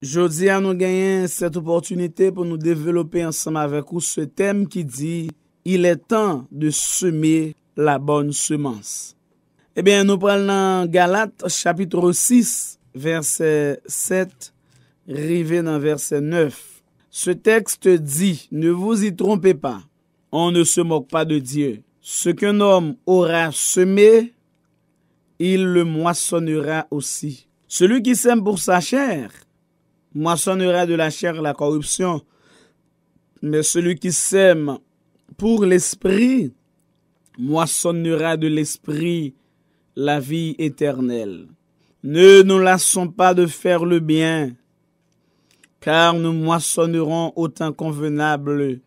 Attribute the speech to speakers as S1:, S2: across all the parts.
S1: Jeudi, à nous gagner cette opportunité pour nous développer ensemble avec vous ce thème qui dit « Il est temps de semer la bonne semence. Eh bien, nous parlons prenons Galates, chapitre 6 verset 7 rive dans verset 9. Ce texte dit, ne vous y trompez pas, on ne se moque pas de Dieu. Ce qu'un homme aura semé, il le moissonnera aussi. Celui qui sème pour sa chair, moissonnera de la chair la corruption. Mais celui qui sème pour l'esprit moissonnera de l'esprit la vie éternelle. Ne nous lassons pas de faire le bien, car nous moissonnerons autant convenable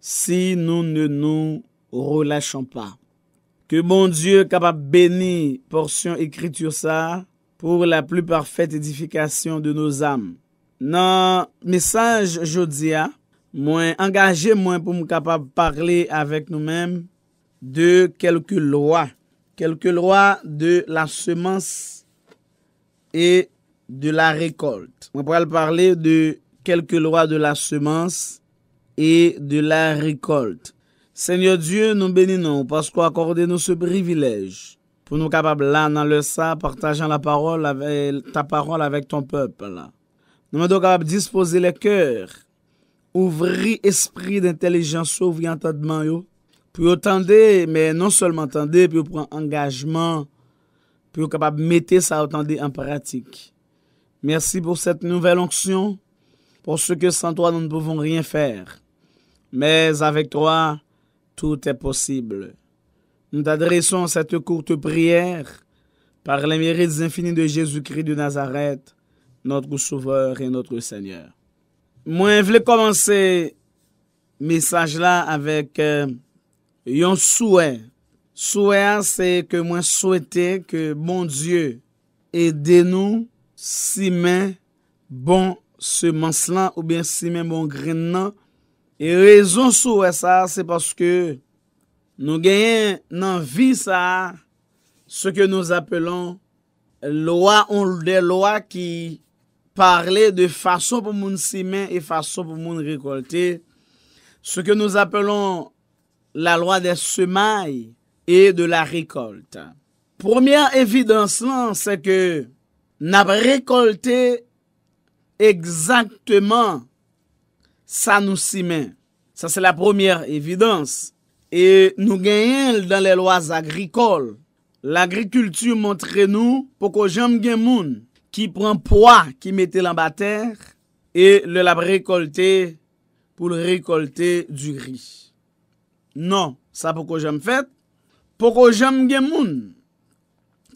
S1: si nous ne nous relâchons pas. Que mon Dieu capable bénir portion écriture ça pour la plus parfaite édification de nos âmes. Nan mesaj jodia, mwen angaje mwen pou mwen kapab parli avèk nou mèm de kelke lwa. Kelke lwa de la semanse e de la rekolt. Mwen pou al parli de kelke lwa de la semanse e de la rekolt. Senyor Dieu, nou benin nou, pasko akorde nou se privilej. Pou nou kapab lan nan lè sa, partajan la parol avèk ton pèp là. Nous sommes capables de disposer les cœurs, ouvrir esprit d'intelligence, ouvrir entendement, pour entendre, mais non seulement entendre, pour prendre engagement, pour capable mettre ça entendre en pratique. Merci pour cette nouvelle onction, ce que sans toi, nous ne pouvons rien faire. Mais avec toi, tout est possible. Nous t'adressons cette courte prière par les mérites infinis de Jésus-Christ de Nazareth notre souver et notre seigneur. Mwen vle komanse mesaj la avek yon euh, souwe. Souwe a, se ke mwen souwete ke moun die ede nou si men bon se mons lan ou bien si men moun gren nan. E rezon souwe sa, se paske nou genyen nan vi sa, se ke nou apelon loa ou de loa ki parler de façon pour moun semer et façon pour mon récolter. Ce que nous appelons la loi des semailles et de la récolte. Première évidence c'est que n'a récolté exactement ça nous semer. Ça c'est la première évidence. Et nous gagnons dans les lois agricoles. L'agriculture montre nous pourquoi j'aime gagner qui prend poids qui mettait l'en et le la récolté pour récolter du riz. Non, ça pourquoi j'aime faire pourquoi j'aime les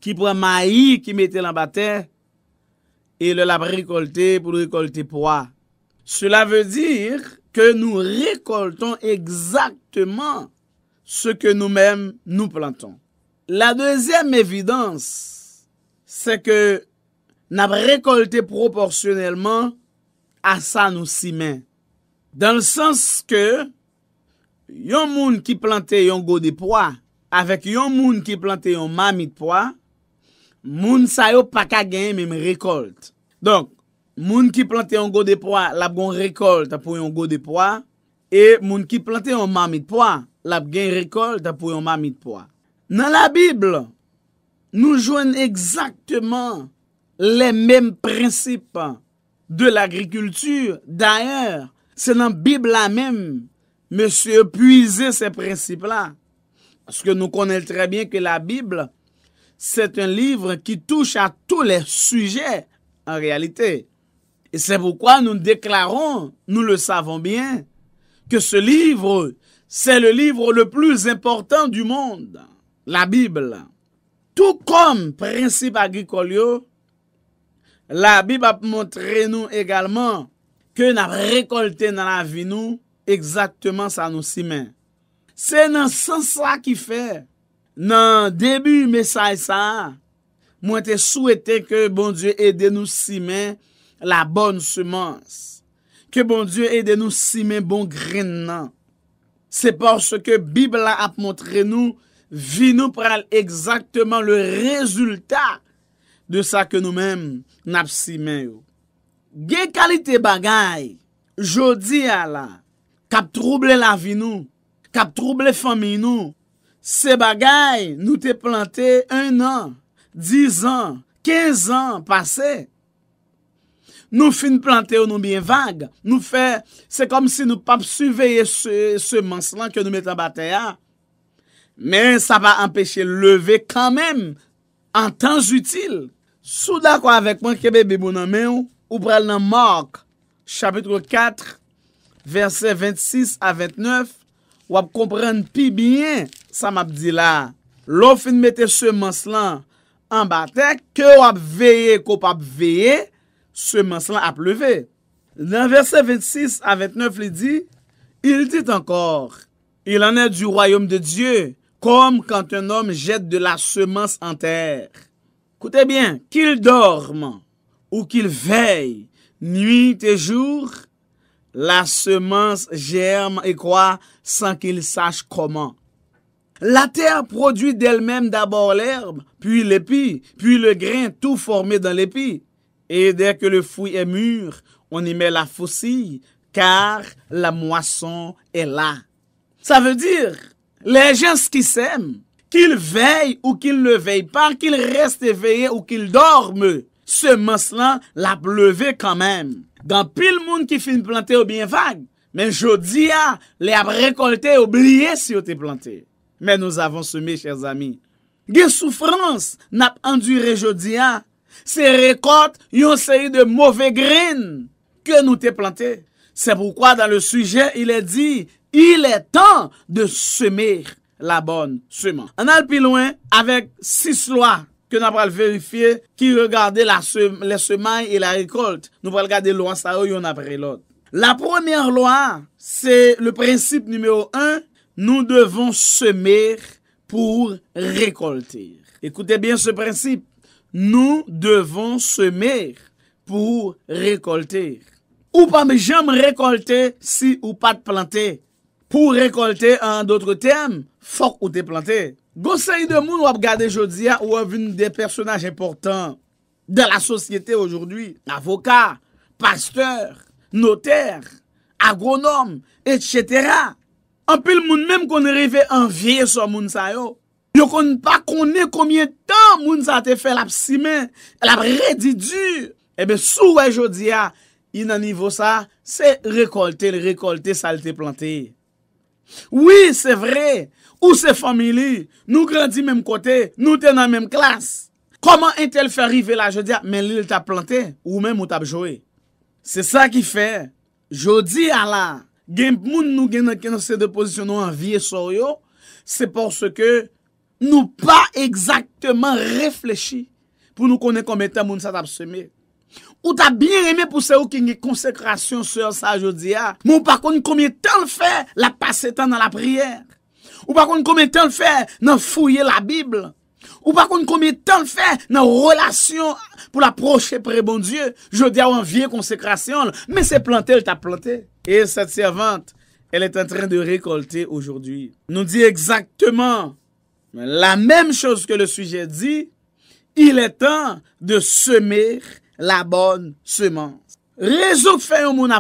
S1: Qui qui qui qui maïs qui et mette et le la récolté pour récolter poids. Cela veut dire que nous récoltons exactement ce que nous-mêmes nous plantons. La deuxième évidence, c'est que n ap rekolte proporsyonelman asan ou simen. Dan l sens ke, yon moun ki plante yon go de poa, avek yon moun ki plante yon mami de poa, moun sayo paka gen men rekolte. Donk, moun ki plante yon go de poa, l ap gon rekolte apou yon go de poa, e moun ki plante yon mami de poa, l ap gen rekolte apou yon mami de poa. Nan la Bibel, nou jwen ekzakteman les mêmes principes de l'agriculture. D'ailleurs, c'est dans la Bible la même, monsieur, puiser ces principes-là. Parce que nous connaissons très bien que la Bible, c'est un livre qui touche à tous les sujets en réalité. Et c'est pourquoi nous déclarons, nous le savons bien, que ce livre, c'est le livre le plus important du monde, la Bible. Tout comme principe agricole, La Bib ap montre nou egalman ke nan rekolte nan la vi nou egzaktman sa nou simen. Se nan san sa ki fe, nan debu mesay sa, mwen te souwete ke bon Diyo ede nou simen la bon sumans. Ke bon Diyo ede nou simen bon gren nan. Se porske Bib la ap montre nou vi nou pral egzaktman le rezultat de sa ke nou men napsi men yo. Gen kalite bagay, jodi ya la, kap trouble la vi nou, kap trouble fomi nou, se bagay nou te planté un an, diz an, kenz an pase, nou fin planté ou nou bin vage, nou fe, se kom si nou pap suveyye se mons lan ke nou metan bate ya, men sa va empèche leve kan men, an tanj util, Souda kwa avekman kebebe bonanmen ou pral nan Mark chapitre 4 verset 26 a 29, wap kompren pi bien sa map di la. Lofin mette semanse lan anbatek, ke wap veye ko pap veye, semanse lan ap leve. Nan verset 26 a 29 li di, il dit ankor, il anè du royoum de Diyo, kom kant un om jèt de la semanse anterre. Écoutez bien, qu'il dorme ou qu'il veille nuit et jour, la semence germe et croît sans qu'il sache comment. La terre produit d'elle-même d'abord l'herbe, puis l'épi, puis le grain tout formé dans l'épi. Et dès que le fruit est mûr, on y met la faucille, car la moisson est là. Ça veut dire, les gens qui s'aiment, Kil vey ou kil le vey pa, kil reste veye ou kil dorme, se mons lan la pleve kanmen. Dan pil moun ki fin plante ou bien vage, men jodi ya, li ap rekolte ou blye si ou te plante. Men nou avon seme, chers ami. Ge soufrans nap endure jodi ya, se rekot yon seye de mouve grin ke nou te plante. Se poukwa dan le suje il e di, il e tan de semer. la bonne semence. On a le plus loin avec six lois que nous avons vérifier qui regardait la sem les semailles et la récolte. Nous allons regarder loi ça on après l'autre. La première loi, c'est le principe numéro un. Nous devons semer pour récolter. Écoutez bien ce principe. Nous devons semer pour récolter. Ou pas mais j'aime récolter si ou pas de planter. Pour récolter en d'autres termes, Fok ou te planté. Gosei de moun wap gade jodia wap vin de personaj important de la sosyete aujourdwi. Avoka, pasteur, noter, agronom, etc. Anpil moun menm kon reve an vie sou moun sayo. Yo kon pa kone komye tan moun sa te fe lap simen. Lap redidu. Ebe sou wè jodia y nan nivou sa se rekolte, le rekolte sa le te planté. Oui, se vre! Ou se fami li, nou grandi menm kote, nou tenan menm klas. Koman entel fe arrive la jodi a, men li li ta planten, ou menm ou tab joe. Se sa ki fe, jodi a la, genp moun nou genan ken se deposisyon nou an viye sor yo, se porske nou pa ekzakteman reflechi pou nou konen kome ten moun sa tab seme. Ou ta bien eme pou se ou ki nge konsekrasyon se an sa jodi a, ah, moun pa konen kome ten fe la pase ten nan la prier. Ou pas contre combien de temps le fait dans fouiller la Bible. Ou pas contre combien de temps le fait dans relation pour l'approcher près bon Dieu. Je dis à une vieille consécration. Mais c'est planté, elle t'a planté. Et cette servante, elle est en train de récolter aujourd'hui. Nous dit exactement la même chose que le sujet dit. Il est temps de semer la bonne semence. Résultat que fait un monde à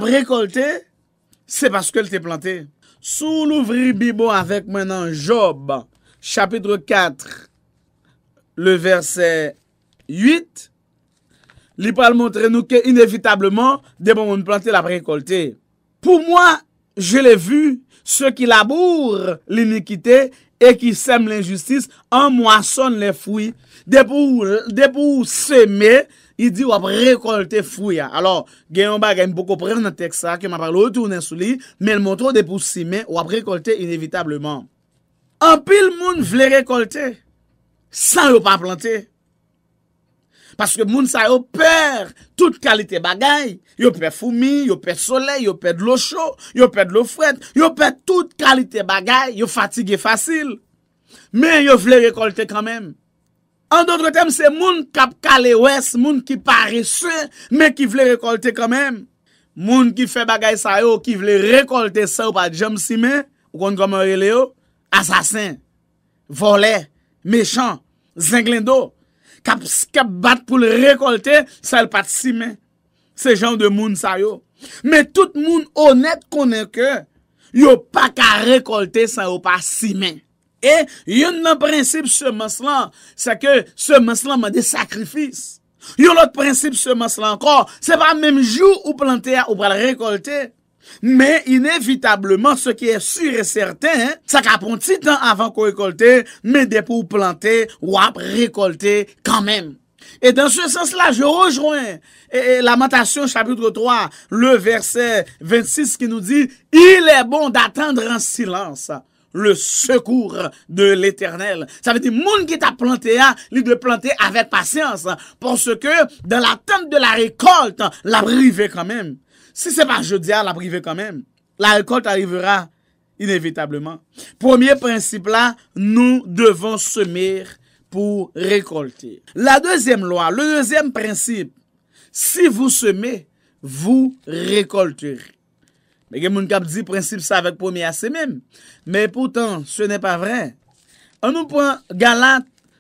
S1: c'est parce qu'elle t'est planté. Sous l'ouvrir Bibo avec maintenant Job, chapitre 4, le verset 8, il montre montrer nous qu'inévitablement, des moments planter la récolter. Pour moi, je l'ai vu, ceux qui labourent l'iniquité et qui sèment l'injustice en moissonnent les fruits Depou seme, i di wap rekolte fouya. Alors, gen yon bagay m boko prez nan teksa, keman parlo ou tou nan souli, men moutou depou seme, wap rekolte inevitableman. An pil moun vle rekolte, san yon pa plante. Paske moun sa yon per tout kalite bagay. Yon per foumi, yon per sole, yon per de lo chou, yon per de lo fred, yon per tout kalite bagay, yon fatige fasil. Men yon vle rekolte kamem. An doutre tem se moun kap kale wes, moun ki pare syen, men ki vle rekolte komem. Moun ki fe bagay sa yo, ki vle rekolte sa ou pa jom si men, ou kon komore le yo, asasen, vole, mechan, zenglendo, kap bat pou le rekolte sa ou pa si men. Se jan de moun sa yo. Men tout moun honet konen ke, yo pa ka rekolte sa ou pa si men. Et yon nan prinsip ce slan, se ke ce a a des sakrifis. Yon lot prinsip ce slan encore, se pa menm ou plante ou pral récolter, Mais inévitablement, ce qui est sûr et certain, sa ka pon petit temps avant récolte, récolte, mais depo ou planter ou récolter quand même. Et dans ce sens-là, je rejoins et, Lamentation chapitre 3, le verset 26 qui nous dit, il est bon d'attendre en silence le secours de l'éternel. Ça veut dire, monde qui t'a planté, il doit planter avec patience. Parce que, dans l'attente de la récolte, la privé quand même. Si c'est pas jeudi, la privé quand même. La récolte arrivera inévitablement. Premier principe là, nous devons semer pour récolter. La deuxième loi, le deuxième principe, si vous semez, vous récolterez. Mais gen moun a dit principe ça avec premier à ses mêmes. Mais pourtant, ce n'est pas vrai. Un nous point,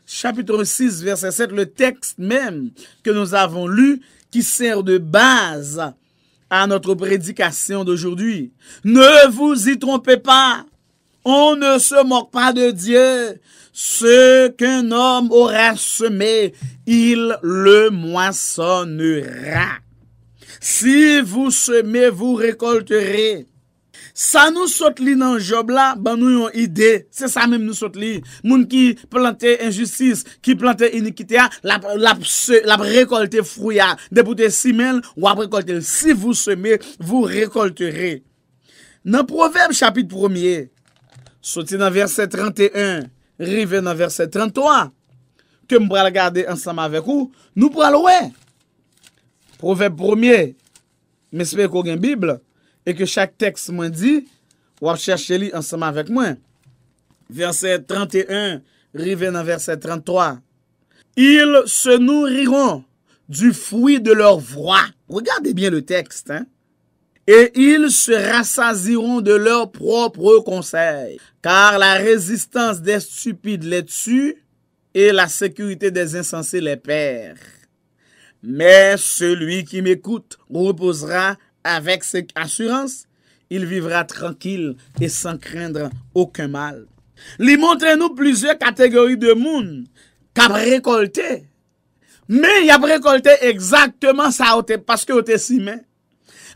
S1: chapitre 6, verset 7, le texte même que nous avons lu qui sert de base à notre prédication d'aujourd'hui. Ne vous y trompez pas. On ne se moque pas de Dieu. Ce qu'un homme aura semé, il le moissonnera. Si vous semez, vous récolterez. Sa nou sot li nan job la, ban nou yon ide. Se sa menm nou sot li. Moun ki plante injustice, ki plante iniquitea, la prekolte frouya. Depoute simen, wap rekolte. Si vous semez, vous récolterez. Nan proverbe chapit premier, soti nan verset 31, rive nan verset 33, ke m pral gade ansama vek ou, nou pral wey. Proverbe premier, m'espère qu'on a une Bible et que chaque texte m'a dit, ou chercher lui ensemble avec moi. Verset 31, rivé dans verset 33. Ils se nourriront du fruit de leur voix. Regardez bien le texte. Hein. Et ils se rassasiront de leurs propres conseils. Car la résistance des stupides les tue et la sécurité des insensés les perd. Mais celui qui m'écoute reposera avec ses assurances. Il vivra tranquille et sans craindre aucun mal. Li montez-nous plusieurs catégories de mouns k'ap récolter. Mais y ap récolter exactement sa outep paske outep si mè.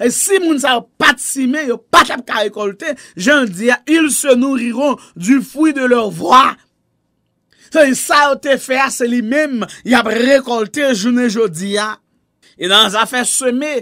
S1: Si mouns sa ou pati si mè, y ap pati ap k'ap récolter, jan diya il se nouriron du foui de lor voie. Se y sa ou te fe ase li mim, y ap rekolte jounen jodi ya. E nan zafen seme,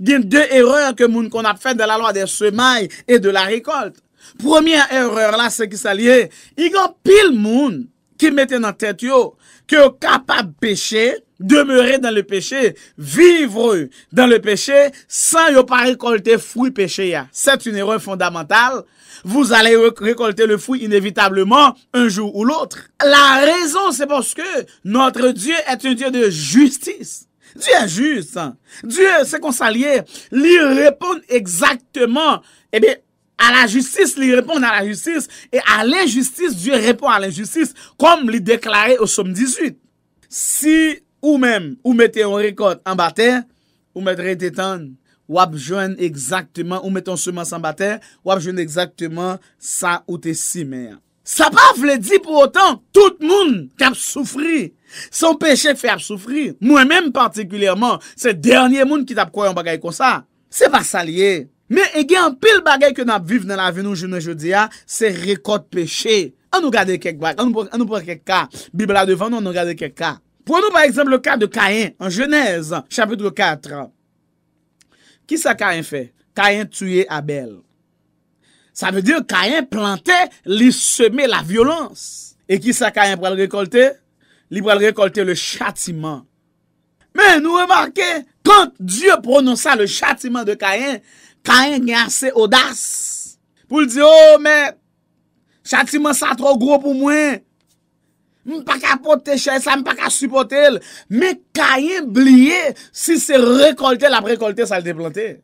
S1: din de erreur ke moun kon ap fè de la loa de sema e de la rekolte. Premier erreur la se ki sa liye, y go pil moun ki mette nan tèt yo, ki yo kapab peche, demere dan le peche, vivre dan le peche, san yo pa rekolte fwi peche ya. Set yon erreur fondamental, vous allez récolter le fruit inévitablement un jour ou l'autre. La raison, c'est parce que notre Dieu est un Dieu de justice. Dieu est juste. Dieu, c'est qu'on lui répond exactement, eh bien, à la justice, lui répond à la justice. Et à l'injustice, Dieu répond à l'injustice, comme lui déclarait au Somme 18. Si ou même, ou mettez en récolte en bataille, vous mettrez des tonnes wap jwen ekzaktman, ou meton souman sanbaten, wap jwen ekzaktman sa ou te si mer. Sa pa vle di pou otan, tout moun tap soufri. Son peche fè ap soufri. Mwen menm partikulèman, se dernyè moun ki tap kwayon bagay kon sa, se pa salye. Me e gen pil bagay ke nap viv nan la venou jenè jodi ya, se rekot peche. An nou gade kek bag, an nou pwede kek ka. Bibela devan an nou gade kek ka. Pwè nou par ekzemple ka de Kayen, an jenèz, chapitre 4 an. Ki sa Kayen fe? Kayen tuye Abel. Sa ve dire Kayen plante li seme la violons. E ki sa Kayen pral rekolte? Li pral rekolte le chatiman. Men nou remarke, kont Diyo prononsa le chatiman de Kayen, Kayen nye ase odas. Pou l di, Oh men, chatiman sa tro gro pou mwen. Pas pa ka pote ça pas pas qu'à supporter. Mais quand il si c'est récolté, la récolté, ça le déplanté.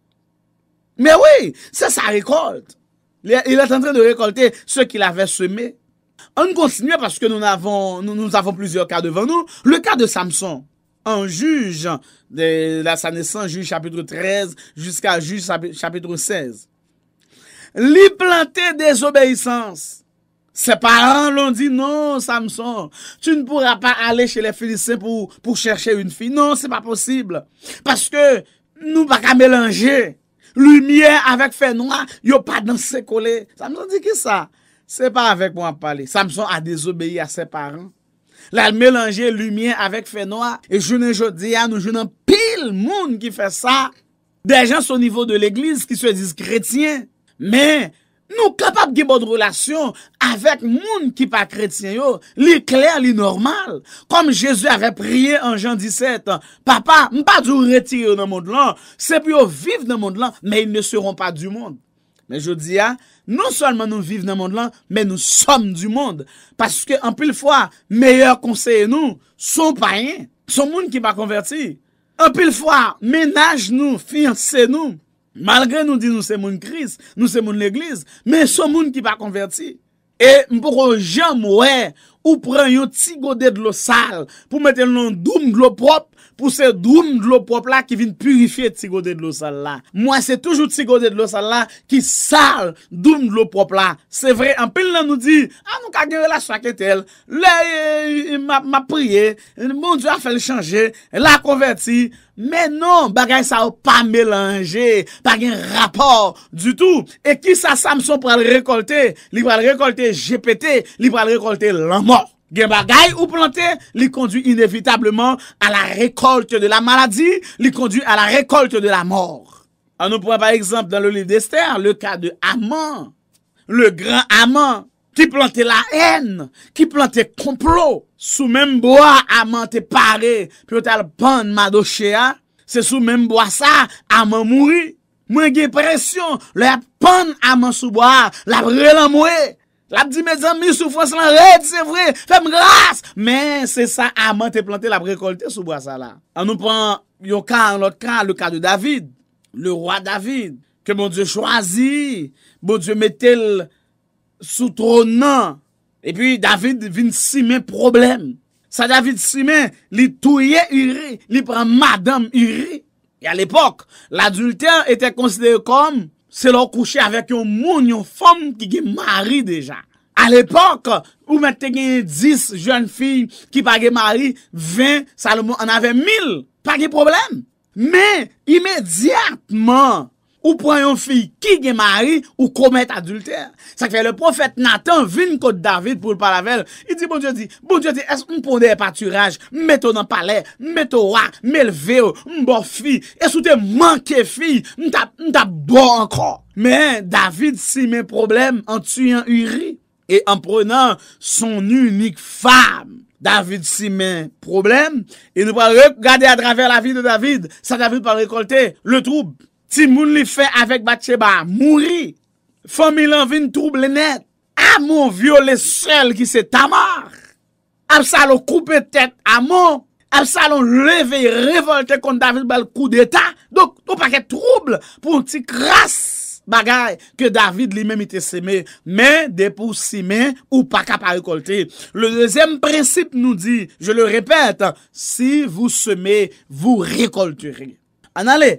S1: Mais oui, c'est sa récolte. Il est en train de récolter ce qu'il avait semé. On continue parce que nous avons, nous, nous avons plusieurs cas devant nous. Le cas de Samson. Un juge de la sa naissance, juge chapitre 13 jusqu'à juge chapitre 16. L'y des obéissances. Ses parents l'ont dit, non, Samson, tu ne pourras pas aller chez les Philistins pour, pour chercher une fille. Non, c'est pas possible. Parce que nous pas qu'à mélanger lumière avec fait noir, a pas dans ses collets. Samson dit qui ça? C'est pas avec moi à parler. Samson a désobéi à ses parents. Là, mélanger lumière avec fait noir. Et je ne dis à nous, je pile monde qui fait ça. Des gens au niveau de l'église qui se disent chrétiens. Mais, Nou kapap gi bon roulasyon avèk moun ki pa kretyen yo, li kler, li normal. Kom Jezu avè priye an jan 17, Papa, mpa djou retyen yo nan moun de lan, sep yo viv nan moun de lan, men il ne seron pa du non moun. Men je di ya, non salman nou viv nan moun de lan, men nou som du moun. Paske an pil fwa, meyèr konseye nou, son pa yè, son moun ki pa konverti. An pil fwa, menaj nou, fiyanse nou. Malgré nou di nou se moun kris, nou se moun l'eglise, men sou moun ki pa konverti. E mpoko jam wè, ou pren yon tigode dlo sal, pou mette loun doun dlo prop, pou se droum d'lopop ah, la ki vin purifiye tigode d'lopop la. Mwen se toujou tigode d'lopop la ki sal droum d'lopop la. Se vre, an pil nan nou di, an nou ka gyer la chak etel, le, e, e, e, ma priye, e, moun diwa fel chanje, e la konverti, men non, bagay sa ou pa melange, pa gen rapor du tou, e ki sa samson pral rekolte, li pral rekolte jepete, li pral rekolte lanmò. Gen bagay ou plante, li kondu inevitableman a la rekolt de la maladi, li kondu a la rekolt de la mor. An nou pou ap a exemple dan le Livre d'Esther, le ka de Amman, le gran Amman, ki plante la en, ki plante komplo. Sou menm boa Amman te pare, pi ou tal pan madoshe a, se sou menm boa sa, Amman mouri. Mwen gen presyon, la pan Amman sou boa, la bre lan moui. La di me zan mi sou fos lan red, se vwe, fem glas. Men, se sa a man te plante la prekolte sou bo a sa la. An nou pan yo ka, an lot ka, le ka de David. Le roi David. Ke bon die choazi, bon die metel sou tronan. E pi David vin si men problem. Sa David si men, li touye iri, li pran madam iri. E al epok, l'adulte an ete konside konm, Se lò kouchè avèk yon moun, yon fòm ki ge mari deja. A l'èpòk, ou mè te gen 10 joun fi ki pa ge mari, 20, sa lò moun, an avè 1000. Pa ge problem. Mè, imèdiatman. Ou pran yon fi, ki gen mari, ou kome et adultère. Sa ki fè, le profète Nathan vin kote David pou l'paravelle. I di, bon, je di, bon, je di, es ou mponde e paturaj, mmeto nan palè, mmeto wak, mmelveo, mbo fi, es ou te manke fi, mta bo anka. Men, David si men problem, en tuyan Uri, e en prenen son unik fam. David si men problem, e nou pran re gade a draver la vi de David, sa David pran rekolte le troub. Ti moun li fe avèk bat cheba, mouri. Fon milan vin trouble net. Amon viole sel ki se tamor. Absa alon koupe tet amon. Absa alon leve y revolte kont David bal kou deta. Dok, tou pa ke trouble pou ti kras bagay ke David li mèm ite seme. Mèm depo si mèm ou pa ka pa rekoltir. Le dezem precipe nou di, je le repète, si vou seme, vou rekoltir. Anale?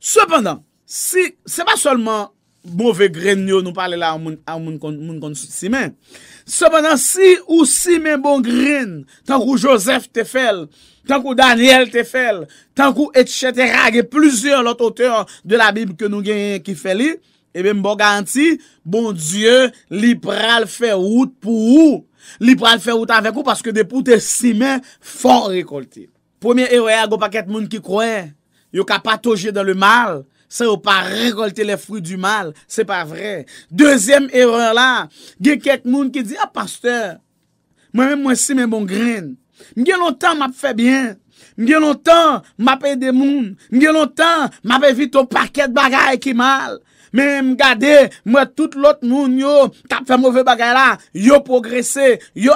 S1: Sopendan, si se pa solman bove grin yo nou pale la a moun kon simen. Sopendan, si ou simen bon grin, tankou Joseph te fel, tankou Daniel te fel, tankou etchetera, ge pluzyon lototeur de la bib ke nou genye ki feli, ebe eh mbo ganti, bon dieu, li pral fe wout pou ou. Li pral fe wout avek ou, paske de pou te simen fon rekolti. Pou mi ewe a go paket moun ki kwenye, Yo ka patoje dan le mal, se yo pa rekolte le fru du mal, se pa vre. Dezem eror la, gen kek moun ki di, a ah, paste, mwen mwen si men bon gren, gen lontan map fe bien, gen lontan map e de moun, gen lontan map e vi to paket bagay ki mal, Même m moi toute tout l'autre moun yo, kap fè mauvais bagay la, yo progressé, yo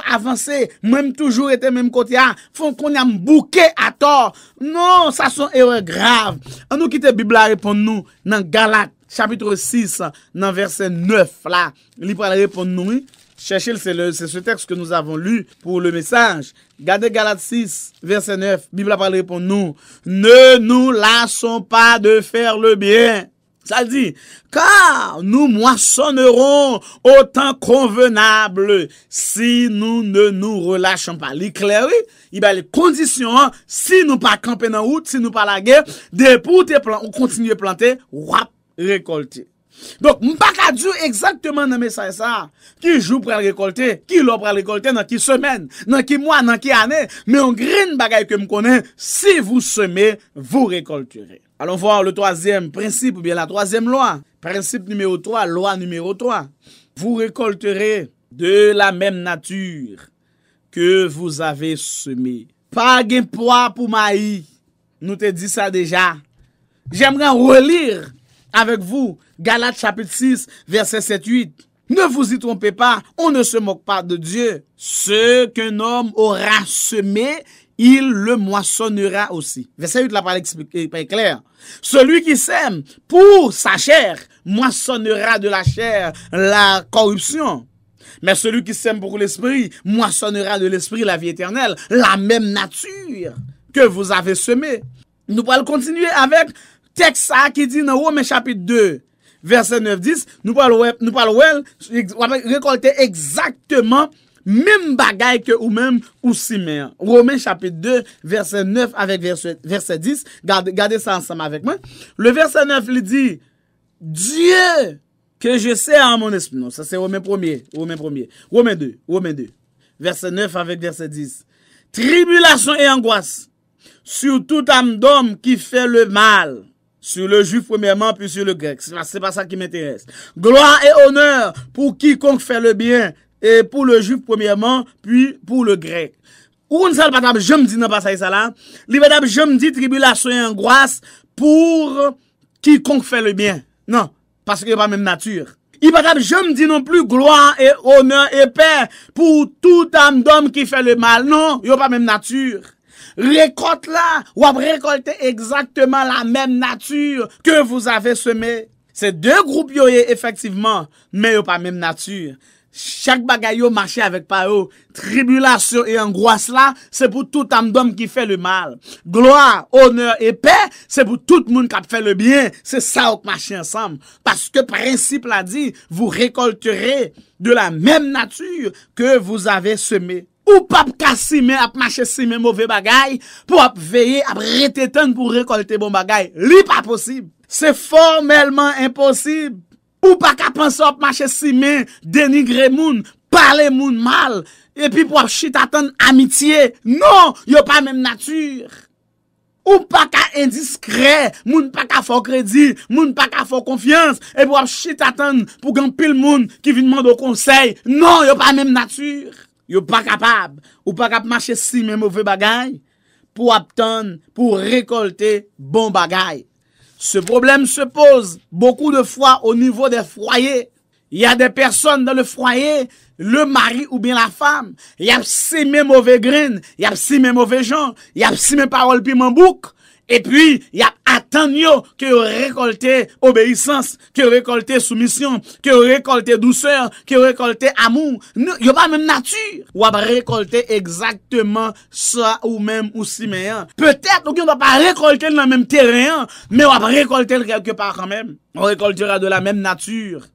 S1: même toujours été même même côté font qu'on ya, fon kon yam bouke ça Non, erreurs graves. On nous quitte la Bible Bibla répondre nous dans Galat, chapitre 6, dans verset 9 la. Li pral repon nous, le c'est ce texte que nous avons lu pour le message. Gade Galat 6, verset 9, Bible Bibla parlé répondre nous. Ne nous lâchons pas de faire le bien. Sa li di, ka nou mwasoneron o tan konvenable si nou ne nou relachan pa. Li kleri, li ba le kondisyon an, si nou pa kampen an oud, si nou pa la ge, de pou te plant, ou kontinye plante, wap, rekolte. Donk, mbaka djou ekzaktman nanme sa e sa, ki jou pral rekolte, ki lò pral rekolte, nan ki semen, nan ki mwa, nan ki ane, men on grene bagay ke mkone, si vou seme, vou rekolte re. Allons voir le troisième principe, ou bien la troisième loi. Principe numéro 3, loi numéro 3. Vous récolterez de la même nature que vous avez semé. Pas de poids pour maï Nous te dit ça déjà. J'aimerais relire avec vous Galates chapitre 6, verset 7-8. Ne vous y trompez pas, on ne se moque pas de Dieu. Ce qu'un homme aura semé, il le moissonnera aussi. Verset 8 là pas claire. Celui qui sème pour sa chair moissonnera de la chair la corruption. Mais celui qui sème pour l'esprit moissonnera de l'esprit la vie éternelle, la même nature que vous avez semée. Nous pouvons continuer avec texte qui dit dans Romains chapitre 2, verset 9-10, nous allons nous récolter exactement même bagaille que ou même ou simen. Hein. Romains chapitre 2, verset 9 avec verset, 10. Gardez, ça ensemble avec moi. Le verset 9, il dit, Dieu que je sais en mon esprit. Non, ça c'est Romains 1er, Romains 1 2, Romain 2. Verset 9 avec verset 10. Tribulation et angoisse sur toute âme d'homme qui fait le mal. Sur le juif premièrement, puis sur le grec. C'est pas ça qui m'intéresse. Gloire et honneur pour quiconque fait le bien e pou le jup premièman, pi pou le gre. Ooun sal patab jom di nan pasay salan, li patab jom di tribulasyon gwas pou kikonk fè le byen. Nan, paske yo pa mèm natyur. I patab jom di nan plu gloan e onan epè pou tout amdom ki fè le mal. Non, nan, yo pa mèm natyur. Rekot la, wap rekolte ekzaktman la mèm natyur ke vous avè seme. Se de group yo ye efektiveman, men yo pa mèm natyur. Chak bagay yo mache avèk pa yo. Tribulasyon e angoas la, se pou tout amdom ki fè le mal. Gloar, honèr et pè, se pou tout moun kap fè le bien. Se sa ok mache ansam. Paske prinsip la di, vou rekoltere de la mèm natyur ke vou avè seme. Ou pap kassime ap mache seme mowè bagay, pou ap veye ap retetan pou rekolte bon bagay. Li pa posib. Se formèlman imposib. Ou pa ka pansop mache si men, denigre moun, pale moun mal, epi pou ap chit atan amitye, non, yo pa menm natyur. Ou pa ka indiskre, moun pa ka fok kredi, moun pa ka fok konfians, epi pou ap chit atan pou gampil moun ki vinman do konsey, non, yo pa menm natyur, yo pa kapab. Ou pa ka ap mache si menm mouve bagay, pou ap ton pou rekolte bon bagay. Ce problème se pose beaucoup de fois au niveau des foyers. Il y a des personnes dans le foyer, le mari ou bien la femme, il y a si mes mauvais graines, il y a si mes mauvais gens, il y a si mes paroles piment bouc, et puis, il y a attendu que récolter obéissance, que récolter soumission, que récolter douceur, que récolter amour. Il n'y a pas même nature. Ou va récolter exactement ça ou même aussi meilleur. Hein. Peut-être qu'on ne va pas récolter dans le même terrain, hein. mais on va récolter quelque part quand même. On récoltera de la même nature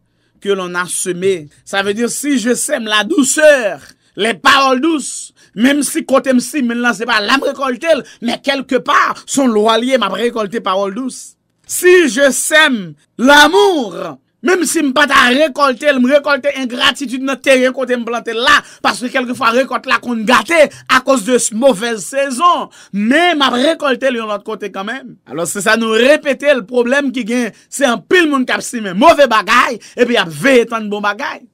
S1: que l'on a semé. Ça veut dire si je sème la douceur, les paroles douces, même si côté si, mais là, c'est pas l'âme récoltée, mais quelque part, son loyer m'a récolté paroles douces. Si je sème l'amour, même si je pas récolter, je récolte ingratitude dans le terrain côté me planter là, parce que quelquefois récolte là qu'on gâté à cause de ce mauvaise saison. Mais m'a récolté de l'autre côté quand même. Alors c'est ça nous répéter le problème qui gagne, c'est un pile monde qui a mauvais bagaille, et puis a veillé tant de bon bagaille.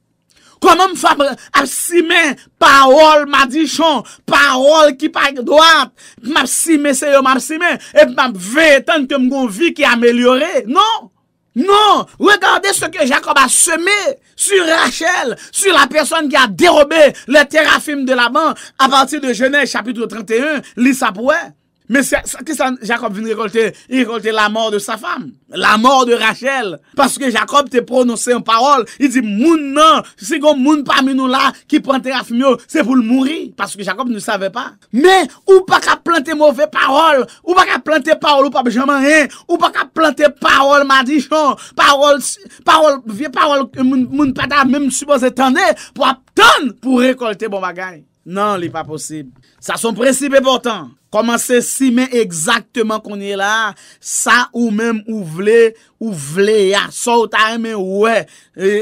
S1: Comment me faire semé parole madichon, parole qui pas droite, m'absimer c'est yo m'absimer et m'abvé tant que mon vie qui amélioré, Non. Non, regardez ce que Jacob a semé sur Rachel, sur la personne qui a dérobé le teraphim de la main à partir de Genèse chapitre 31, lis ça pour mais Jacob vient récolter Il récolte la mort de sa femme, la mort de Rachel. Parce que Jacob t'a prononcé une parole. Il dit, moun non, c'est qu'on parmi nous là qui prend fumée, c'est pour le mourir. Parce que Jacob ne savait pas. Mais, ou pas qu'à planter mauvais parole, ou pas qu'à planter parole, ou pas jamais rien, ou pas qu'à planter parole, Paroles, parole, parole, vieux parole, moun, moun pas même supposé tanner, pour attendre pour récolter bon bagage. Non, n'est pas possible. Ça, son principe important. Poman se simen ekzaktman konye la, sa ou menm ou vle, ou vle ya. Sa ou ta amen we,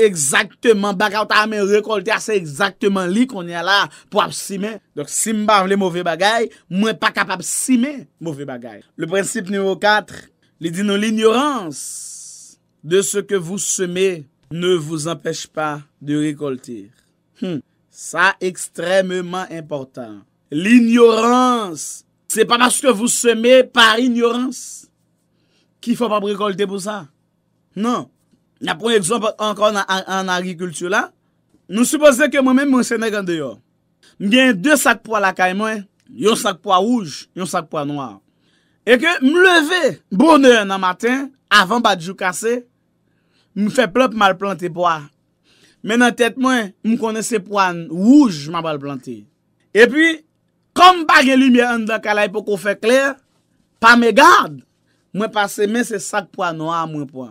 S1: ekzaktman baka ou ta amen rekoltir, se ekzaktman li konye la pou ap simen. Dok si mba vle mouve bagay, mwen pa kapap simen mouve bagay. Le prinsip nivou 4, li di nou l'ignorans de se ke vou seme ne vou empèche pa de rekoltir. Sa ekstremement important. se pa maske vou seme par ignorans ki fwa pa prekolte pou sa. Non. La pou ekzomp ankon an agrikultur la, nou suppose ke mwen mwen mwen sene gande yo. Mwen gen de sakpwa la kay mwen, yon sakpwa ouj, yon sakpwa noy. E ke mwen leve bonen nan matin, avan ba djou kase, mwen fe plop mal plante po a. Men nan tet mwen, mwen kone se po an ouj ma bal plante. E pi, e pi, kom bagye lumi an da ka la epoko fe kler, pa me gade, mwen pase men se sak pwa noa mwen pwa.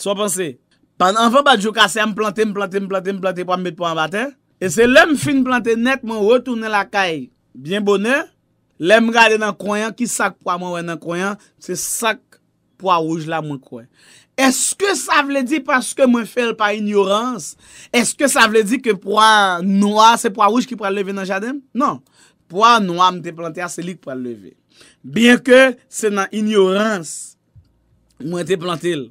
S1: Swa panse, pan anfan pa djou kase, m planté, m planté, m planté, m planté, pwa m bet pwa an baten, e se lem fin planté net, mwen wotounen la kay, bien bonnen, lem gade nan kwayan, ki sak pwa mwen wè nan kwayan, se sak pwa ouj la mwen kwayan. Eske sa vle di paske mwen fel pa inyorans, eske sa vle di ke pwa noa, se pwa ouj ki pwa leve nan jadem? Non. Pwa nou a mte planti a selik pou a leve. Bien ke se nan ignorans mwen te plantil.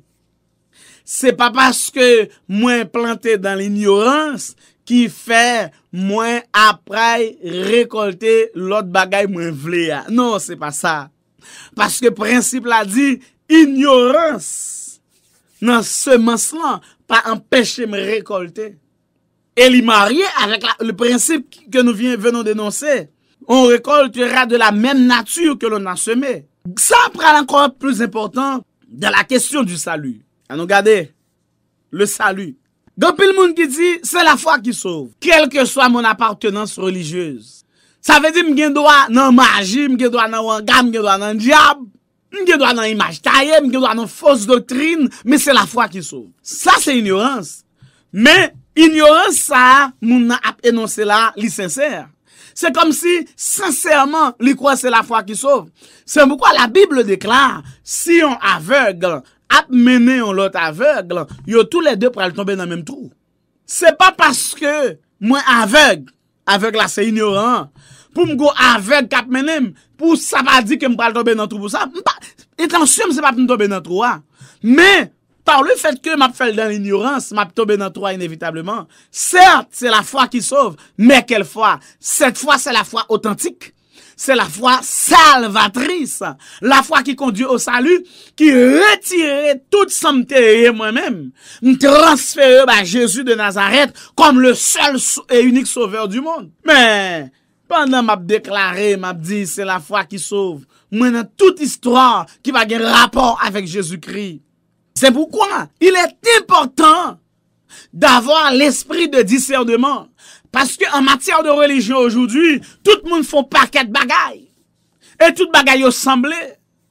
S1: Se pa paske mwen planti dan l'ignorans ki fe mwen aprey rekolte l'ot bagay mwen vle ya. Non, se pa sa. Paske prinsip la di, ignorans nan seman slan pa empeshe mwen rekolte. El imariye avek le prinsip ke nou venon denonse. On rekol terè de la men nature ke loun nan seme. Sa pral ankon ankon plus important de la kestyon du salu. Kan ah, nou gade, le salu. Dopil moun ki di, se la fwa ki sou. Kel ke swa moun apartenans religyouse. Sa ve di mgen doa nan maji, mgen doa nan wangam, mgen doa nan diab, mgen doa nan imaj taye, mgen doa nan fos doktrine, men se la fwa ki sou. Sa se ignorans. Men ignorans sa moun nan ap enonsela li senser. Se kom si sinseman li kwa se la fwa ki sov. Se mou kwa la Bib le dekla, si yon avegle ap mene yon lot avegle, yo tou le de pral tombe nan menm trou. Se pa paske mwen avegle, avegle la se ignoran, pou mgo avegle kap mene, pou sa pa di ke m pral tombe nan trou pou sa, etan syem se pa pou m tombe nan trou a. Me, par le fait que m'a fait dans l'ignorance, m'a tombé dans toi inévitablement. Certes, c'est la foi qui sauve, mais quelle foi Cette foi, c'est la foi authentique. C'est la foi salvatrice, la foi qui conduit au salut, qui retire toute et moi-même, transfère à bah, Jésus de Nazareth comme le seul et unique sauveur du monde. Mais pendant m'a déclaré, m'a dit, c'est la foi qui sauve. maintenant toute histoire qui va avoir rapport avec Jésus-Christ, c'est pourquoi il est important d'avoir l'esprit de discernement. Parce que en matière de religion aujourd'hui, tout le monde fait paquet de bagailles. Et tout bagaille au semblé.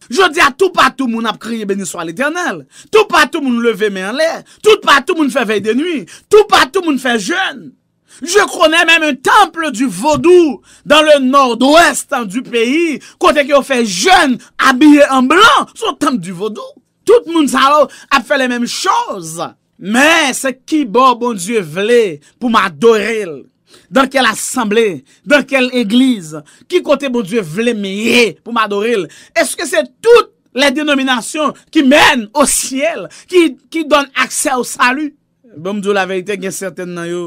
S1: Je dis à tout partout, monde, a crié béni soit l'éternel. Tout partout, monde, levé main en l'air. Tout partout, monde, fait veille de nuit. Tout partout, monde, fait jeûne. Je connais même un temple du vaudou dans le nord-ouest hein, du pays, côté qui ont fait jeûne, habillé en blanc, son temple du vaudou. Tout moun salou ap fè le mèm chòz. Mè, se ki bo bon, bon Diyo vle pou m'adoril? Dans kel assemble, dans kel eglise, ki kote bon Diyo vle mèyè pou m'adoril? Eske se tout la denomination ki mèn o siel, ki don akse ao salu? Bon mdou la veyite gen certain nan yo,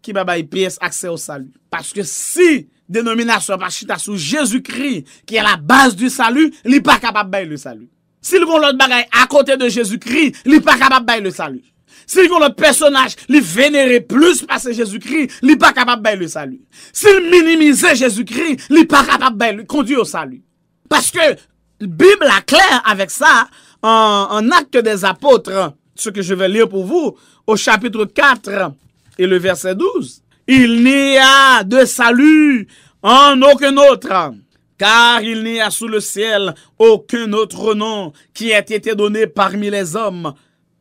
S1: ki baba yi piyes akse ao salu. Paske si denomination pa chita sou Jezoukri, ki e la bas du salu, li pa kapab bay li salu. S'ils vont leur bagaille à côté de Jésus-Christ, il n'est pas capable de le salut. S'ils vont le personnage, il vénérer plus parce que Jésus-Christ, il n'est pas capable de le salut. S'il minimise Jésus-Christ, il n'est pas capable de conduire au salut. Parce que la Bible a clair avec ça en, en Acte des Apôtres, ce que je vais lire pour vous, au chapitre 4 et le verset 12. Il n'y a de salut en aucun autre car il n'y a sous le ciel aucun autre nom qui ait été donné parmi les hommes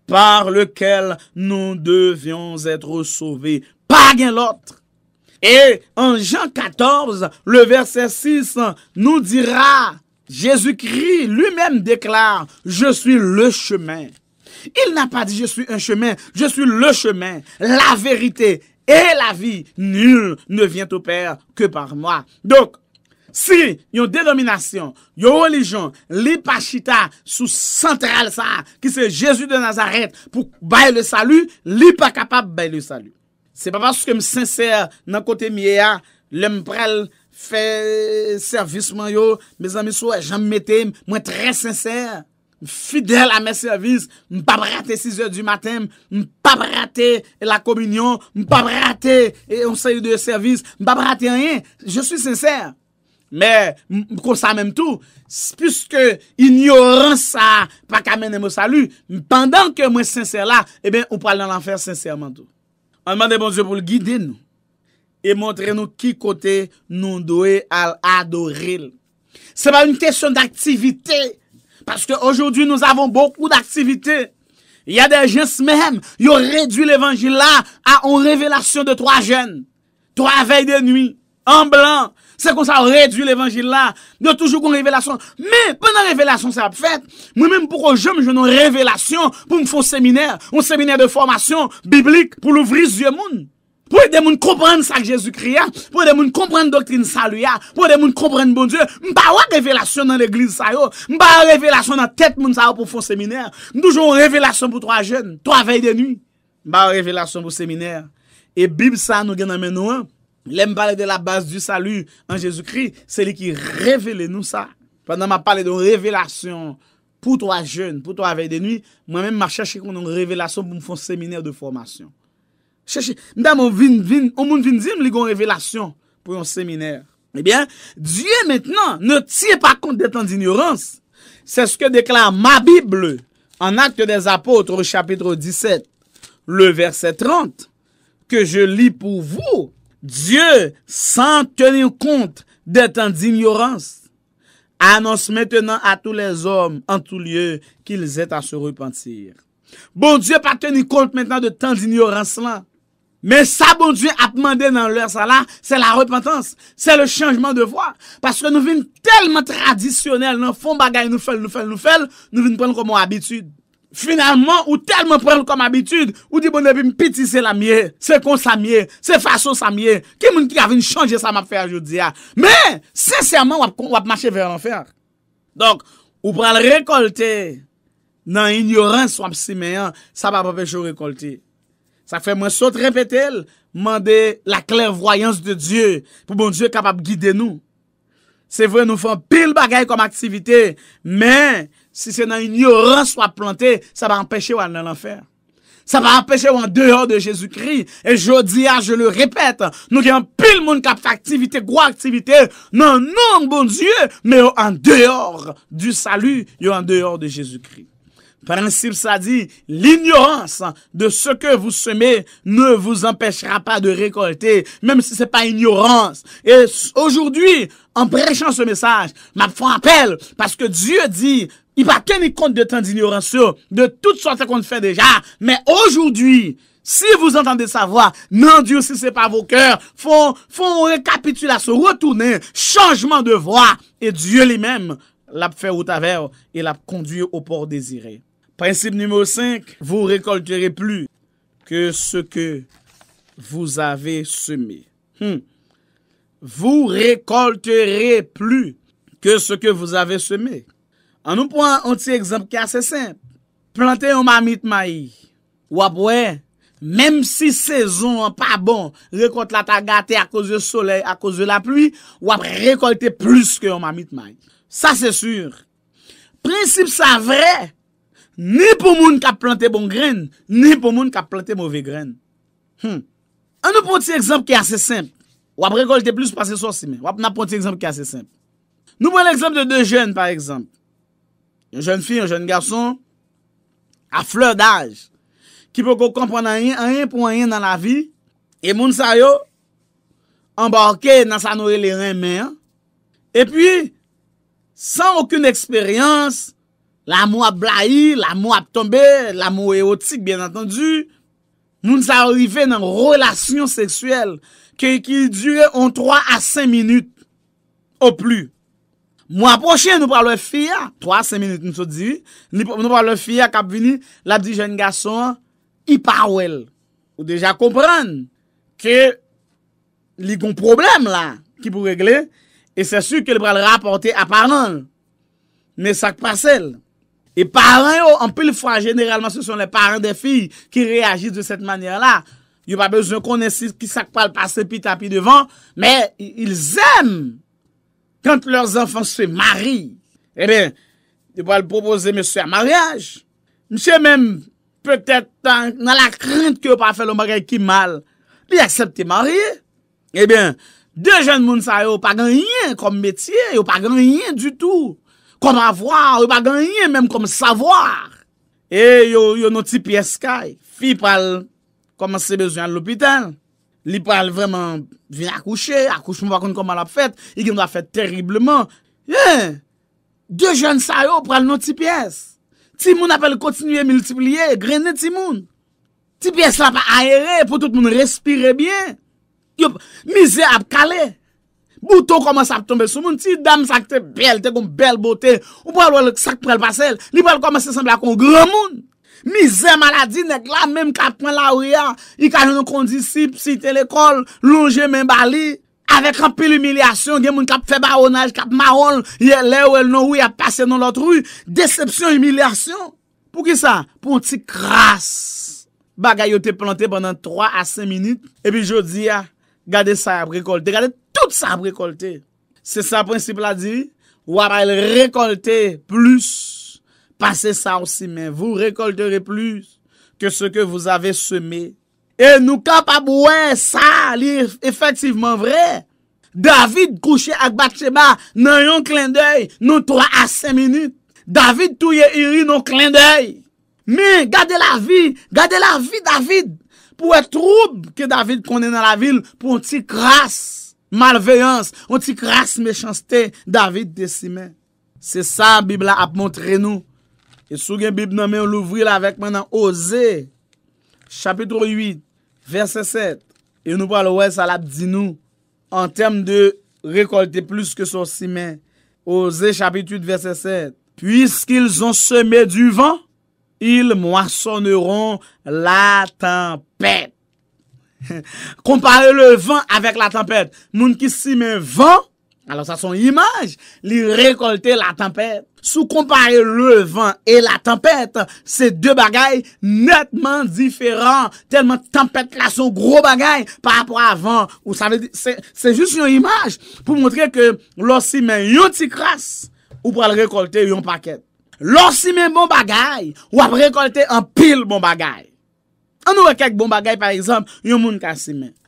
S1: par lequel nous devions être sauvés. Pas l'autre. Et en Jean 14, le verset 6 nous dira, Jésus-Christ lui-même déclare, je suis le chemin. Il n'a pas dit je suis un chemin, je suis le chemin, la vérité et la vie. Nul ne vient au Père que par moi. Donc, Si yon denominasyon, yon olijon, li pachita sou sentral sa, ki se Jezu de Nazaret pou baye le salu, li pa kapab baye le salu. Se pa baske m senser nan kote miye a, le m prel fe servisman yo, me zami sou e jan m metem, mwen tre senser, fidel a me servis, m pap rate 6 e di matem, m pap rate la kominyon, m pap rate on sayu de servis, m pap rate enyen, je sou senser. Mais, comme ça même tout, puisque ignorance ça, pas qu'à mener mon salut, pendant que moi sincère là, eh bien, on parle dans l'enfer sincèrement tout. On demande bon Dieu pour le guider nous. Et montrer nous qui côté nous doit adorer. C'est pas une question d'activité. Parce qu'aujourd'hui, nous avons beaucoup d'activités. Il y a des gens même, ils ont réduit l'évangile là à une révélation de trois jeunes. Trois veilles de nuit, en blanc, Se kon sa ou redu l'Evangil la. Ne toujou kon revelasyon. Me, pou nan revelasyon sa ap fèt. Mwen mèm pou kon jèm jèm nan revelasyon pou m'fon seminèr. Mwen seminèr de formasyon biblik pou louvri zye moun. Pou e de moun komprenn sa jèzu kriya. Pou e de moun komprenn doktrin saluya. Pou e de moun komprenn bon Diyo. Mba ou a revelasyon nan l'Eglise sa yo. Mba ou a revelasyon nan tèt moun sa yo pou fon seminèr. Mdoujou ou a revelasyon pou 3 jèm. 3 vey de nù. Mba ou a revelasyon pou seminè L'aime parler de la base du salut en Jésus-Christ, c'est lui qui révèle nous ça. Pendant ma parlé de révélation pour toi jeune, pour toi avec des nuits, moi-même m'a cherché une révélation pour faire un séminaire de formation. Chercher, madame, on vient, de on vient une révélation pour un séminaire. Eh bien, Dieu maintenant ne tient pas compte de ton ignorance. C'est ce que déclare ma Bible en Acte des Apôtres, chapitre 17, le verset 30, que je lis pour vous Dieu, sans tenir compte de temps d'ignorance, annonce maintenant à tous les hommes en tout lieu qu'ils aient à se repentir. Bon Dieu, pas tenir compte maintenant de tant d'ignorance là. Mais ça, bon Dieu a demandé dans l'heure ça c'est la repentance, c'est le changement de voie. Parce que nous venons tellement traditionnels, nous font bagaille, nous faisons, nous faisons, nous faisons, nous venons prendre comme habitude. Finalman, ou telman prel kom abitud... Ou di bon ebi mpiti se la miye... Se kon sa miye... Se faso sa miye... Ki moun ki avin chanje sa mapfer joudiya... Ah? Men, sensyaman wap kong wap mache ver l'anfer... Donk, ou pral rekolte... Nan ignorans wap si meyan... Sa pa papeche ou rekolte... Sa fe mwen sot repete el... Mande la klervoyans de Diyo... Pou bon Diyo kapap guide nou... Se vwe nou fan pil bagay kom aktivite... Men... si c'est dans l'ignorance soit planté, ça va empêcher ou dans l'enfer. Ça va empêcher ou en dehors de Jésus-Christ. Et je dis, ah, je le répète, nous avons pile monde qui a fait activité, gros activité, non, non, bon Dieu, mais en dehors du salut, en dehors de Jésus-Christ. Principe, ça dit, l'ignorance de ce que vous semez ne vous empêchera pas de récolter, même si c'est pas ignorance. Et aujourd'hui, en prêchant ce message, m'a foi appel, parce que Dieu dit, il n'y a pas qu'un compte de tant d'ignorance, de toutes sortes qu'on fait déjà. Mais aujourd'hui, si vous entendez sa voix, non Dieu, si c'est pas vos cœurs, font, font se retourner, changement de voix. Et Dieu lui-même l'a fait au travers et l'a conduit au port désiré. Principe numéro 5, vous récolterez plus que ce que vous avez semé. Hmm. Vous récolterez plus que ce que vous avez semé. An nou pou an anti-exemple ki ase semp. Plante yon mamit mayi. Wap we, Mem si sezon an pa bon, Rekont la ta gate a koz yo sole, A koz yo la plu, Wap rekolte plus ke yon mamit mayi. Sa se sur. Principe sa vre, Ni pou moun ka plante bon gren, Ni pou moun ka plante mouve gren. Hm. An nou pou an anti-exemple ki ase semp. Wap rekolte plus pa se so si men. Wap nan anti-exemple ki ase semp. Nou pou an l'exemple de de jen par exemple. yon jen fi, yon jen garson, a fleur d'aj, ki pou kou kompon an yon, an yon pou an yon nan la vi, e moun sa yo, ambarke nan sa noye le ren men, e pi, san okoun eksperyans, la mou ap blayi, la mou ap tombe, la mou erotik, bien atondu, moun sa yo rife nan relasyon seksuel, ki dure an 3 a 5 minute, ou pli, Mwen aposhe nou pral wè fia, 3-5 minute nou sot di, nou pral wè fia kap vini, la di jen gason, i par wèl. Ou deja kompran, ke li goun problem la, ki pou regle, e se su ke li pral rapote aparnan, ne sak pa sel. E paran yo, an pil fwa generelman, se son le paran de fi, ki reagis de set manyer la, yo pa bezon konensi, ki sak pal pase pi tapi devan, me il zem, Kant lèr zanfans fè mari, e eh bè, di wè lè propose mè sè a mariage. Mè sè mèm, pè tè tè, nan la krent kè wè pa fè lè mariage ki mal, li akseptè mariè. E eh bè, dè jèn moun sa, wè wè pa ganyen kom metye, wè wè pa ganyen du tout. Kom avwa, wè pa ganyen mèm kom savoar. E yon noti pi eskay, fi pal, koman se bezwen l'opitèl. Li pou al vremen vin akouche, akouche mwen wakoun kon man ap fèt, i gen mwen ap fèt teribleman. Ye, de jen sa yo, pral nou ti piès. Ti moun apel kontinuye, multipliye, grene ti moun. Ti piès la pa aere, pou tout moun respire bien. Yo, mize ap kale. Bouton koman sa ap tombe sou moun, ti dam sak te bel, te kon bel botè. Ou pou al wal sak pral pasel, li pou al koman se sembla kon gran moun. Mi zè maladi nèk la mèm kap mèm la ou ya I ka joun nou kondisi, psitè l'ekol, longe mèm bali Avek kap pil humilyasyon, gen moun kap febaronaj, kap maron Yè lè ou el nou, yè pase nou lotrou Deception, humilyasyon Pou ki sa? Pou an ti kras Bagay yo te plantè banan 3 a 5 minit E pi jo di ya, gade sa ap rekolte, gade tout sa ap rekolte Se sa prinsip la di, wap a el rekolte plus Pase sa ou si men, vou rekoltere plus ke se ke vou ave seme. E nou kap ap wè sa, li efektiveman vre. David kouche ak bat seba, nan yon klen dey, nan 3 a 5 minute. David touye iri nan klen dey. Men, gade la vi, gade la vi David. Pou e troub ke David kone nan la vil, pou an ti kras malveyans, an ti kras mechans te, David de si men. Se sa, Biblia ap montre nou, Et sou gen Bib Nome, ou louvri la vek menan Ose. Chapitrou 8, verset 7. Et nou pa l'Owè Salab di nou. En tem de rekolte plus ke son simè. Ose, chapitrou 8, verset 7. Puisk ils ont semè du vent, ils mouassonneront la tempède. Kompare le vent avèk la tempède. Moun ki simè vent, Alors sa son imaj, li rekolte la tempet. Sou kompare le van et la tempet, se de bagay netman diferan. Telman tempet la son gro bagay par rapport a van. Ou sa ve di, se juste yon imaj pou montre ke lò si men yon ti kras ou pou al rekolte yon paket. Lò si men bon bagay ou ap rekolte an pil bon bagay. En ouvrant quelques bon bagay par exemple, yon moun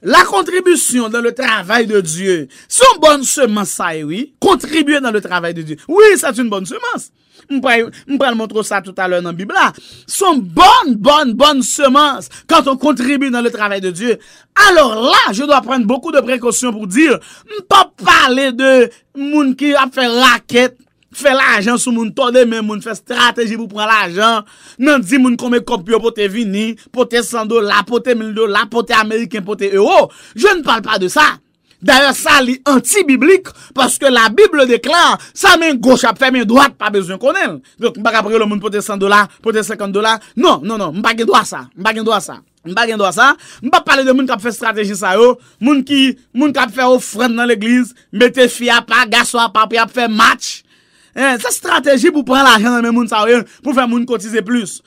S1: La contribution dans le travail de Dieu son bonne semence, ça oui? contribuer dans le travail de Dieu, Oui, c'est une bonne semence. bon Je le montrer ça tout à l'heure dans là. Bibla. Son bonne, bonne, bonne semence quand on contribue dans le travail de Dieu Alors là, je dois prendre beaucoup de précautions Pour dire, ne pas parler de qui a fait la quête Fè la ajan sou moun tonde men, moun fè strategi pou pran la ajan. Nan di moun kome kopyo pote vini, pote 100 dolar, pote 1000 dolar, pote Ameriken, pote Euro. Je n'pal pa de sa. D'ailleurs sa li anti-biblik, paske la Bible deklan, sa men gosha pfe men doat, pa bezyon konen. Donk mba kapre yo loun moun pote 100 dolar, pote 50 dolar. Non, non, non, mba gen doa sa. Mba gen doa sa. Mba gen doa sa. Mba pale de moun kap fè strategi sa yo. Moun ki, moun kap fè ofrend nan l'eglise, mbe te fia pa, gaso pa, pwe Se strategi pou pre la ajen nan men moun sawe, pou fe moun kotize plus,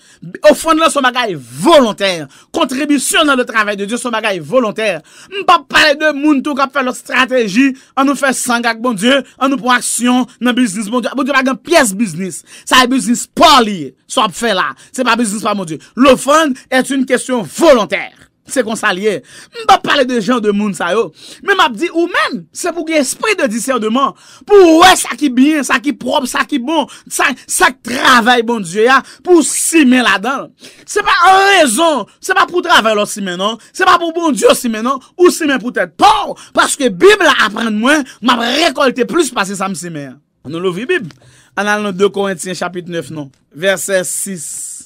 S1: ou fond la sou magay volonter, kontribisyon nan le travay de Diyo, sou magay volonter. Mpa pale de moun tou kap fe le strategi, an nou fe sangak bon Diyo, an nou pou aksyon nan biznis bon Diyo. Bon Diyo bagan piyes biznis, sa e biznis pa liye, sou ap fe la, se pa biznis pa bon Diyo. Lou fond et un kestyon volonter. Se konsalye, mbap pale de jan de moun sayo Me map di ou men, se pou ki espri de diser de man Pou wey sa ki bin, sa ki prop, sa ki bon Sa ki travay bon Diyo ya, pou simen la dan Se pa an rezon, se pa pou travay lò simen nan Se pa pou bon Diyo simen nan, ou simen pou tèt Pon, paske Bib la apren mwen, mbap rekolte plus pasi sa msime An nou louvi Bib, an al nou de ko entyen chapit 9 nan non? Verset 6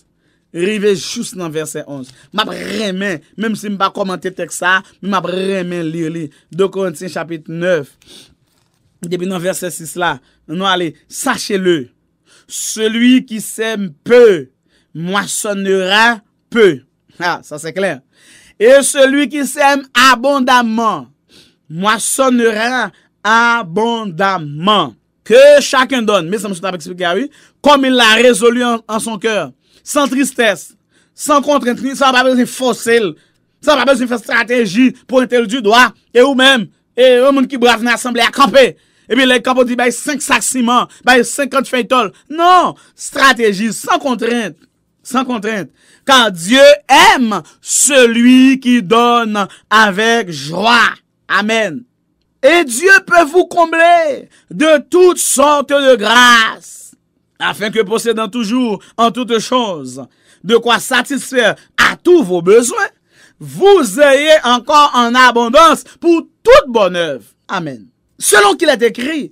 S1: Rive jous nan verset 11. Mab remen, mem si mba komante tek sa, mab remen li li. Doko an ti chapit 9. Debi nan verset 6 la, nou ale, sachel le, seloui ki seme peu, mwasonera peu. Ha, sa se kler. E seloui ki seme abondaman, mwasonera abondaman. Ke chakon don, mwasonera abondaman. sans tristesse, sans contrainte, ça n'a pas besoin de forcer, ça pas besoin de faire stratégie pour interdire, du doigt, et ou même, et un monde qui brave dans l'assemblée à camper. Et puis, les ont disent, ben, 5 sacs ciment, ben, 50 feuilles Non! Stratégie, sans contrainte. Sans contrainte. Car Dieu aime celui qui donne avec joie. Amen. Et Dieu peut vous combler de toutes sortes de grâces afin que possédant toujours en toutes choses de quoi satisfaire à tous vos besoins, vous ayez encore en abondance pour toute bonne œuvre. Amen. Selon qu'il est écrit,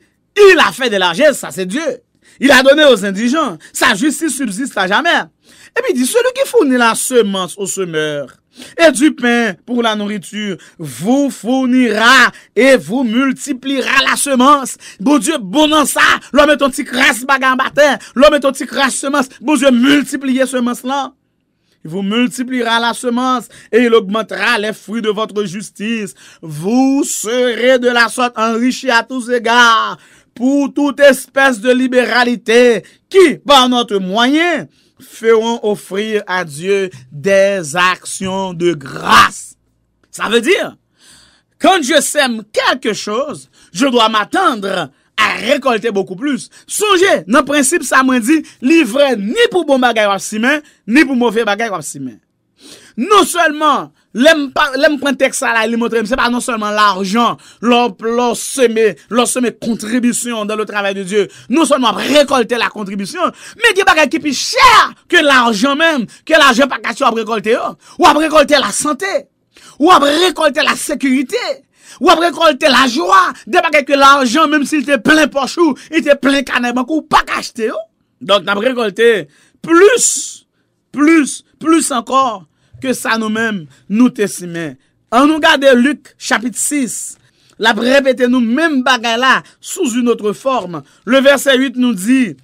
S1: il a fait de largesse, ça c'est Dieu. Il a donné aux indigents, sa justice subsiste à jamais. Et puis il dit, celui qui fournit la semence au semeur et du pain pour la nourriture vous fournira et vous multipliera la semence. Bon Dieu, bon an ça, l'homme est ton petit crasse bagambatin, l'homme est ton petit crasse semence. Bon Dieu, multipliez semence là. Il vous multipliera la semence et il augmentera les fruits de votre justice. Vous serez de la sorte enrichi à tous égards pour toute espèce de libéralité qui, par notre moyen, feront offrir à Dieu des actions de grâce. Ça veut dire, quand je sème quelque chose, je dois m'attendre à récolter beaucoup plus. Songez, dans le principe, ça m'a dit, livrer ni pour bon bagay ciment ni pour mauvais bagay wap Non seulement Lem pointek sa la li motrem, se pa non seulement l'argent, l'on seme, l'on seme kontribisyon dan le travail de Dieu, non seulement ap rekolte la kontribisyon, me di bagay ki pi chè, ke l'argent men, ke l'argent pa kache ou ap rekolte yo, ou ap rekolte la santé, ou ap rekolte la sekurite, ou ap rekolte la joa, di bagay ke l'argent, menm si il te plen pochou, il te plen kane bankou, pa kache te yo. Donk nan brekolte plus, plus, plus ankor, que ça nous-mêmes, nous te En nous nou luc chapitre 6, la répétez-nous, même bagaille là, sous une autre forme. Le verset 8 nous dit,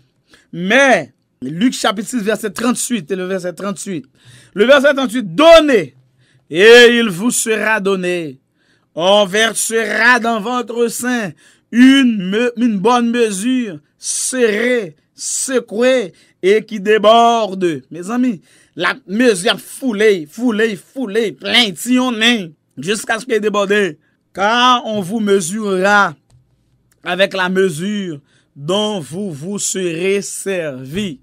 S1: mais, Luc chapitre 6 verset 38, et le verset 38, le verset 38, donnez, et il vous sera donné. On versera dans votre sein une, une bonne mesure serrée, secouée et qui déborde. Mes amis, la mesure foulée, foule, foule, plein, ce jusqu'à jusqu'à ce qu'elle déborde. Quand on vous mesurera avec la mesure dont vous vous serez servi.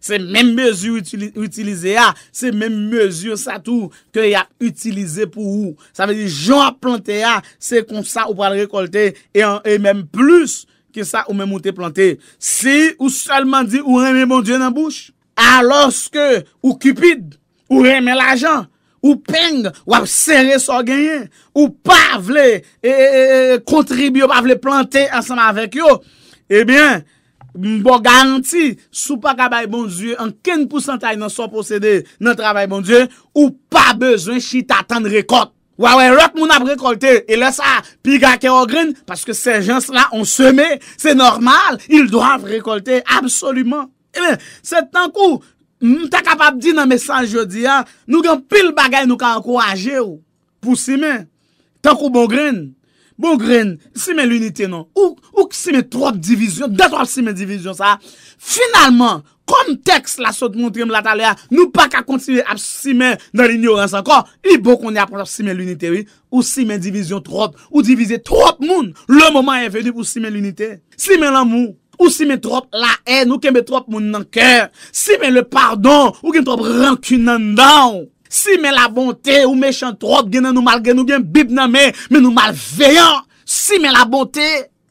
S1: C'est même mesure utilisée c'est même mesure ça tout que y a utilisé pour vous. Ça veut dire, j'en a planté c'est comme ça ou va le récolter et, même plus que ça ou même ou planter. planté. Si ou seulement dit ou remet mon Dieu dans la bouche, a loske ou kipid, ou reme la jan, ou peng, ou ap sere so genyen, ou pa vle e, e, e, kontribyo, pa vle plante ansanman vek yo, ebyen, eh bo garanti, sou pa kabay bon die, an ken pousantay nan so posede nan trabay bon die, ou pa bezwen chita tan rekot. Wawen, rot moun ap rekolte, e lesa, pi gake o grin, paske se jans la, on seme, se normal, il do ap rekolte, absolumen, Se tankou mta kapap di nan mesan jodi a, nou gen pil bagay nou ka ankoraje ou. Pou simen, tankou bon gren, bon gren, simen l'unite nan. Ou kisime trot divizyon, detro ap simen divizyon sa. Finalman, kom tekst la sot moun triyem la talya, nou pa ka kontive ap simen nan l'ignorans ankon, i bon konye ap simen l'unite ou simen divizyon trot, ou divize trot moun. Le mouman yon veni pou simen l'unite. Simen lan moun. Ou si men trope la en, ou kembe trope moun nan kèr. Si men le pardon, ou gen trope rankun nan nan. Si men la bontè, ou mechan trope genen nou mal genen, ou gen bib nan men, men nou malveyan. Si men la bontè.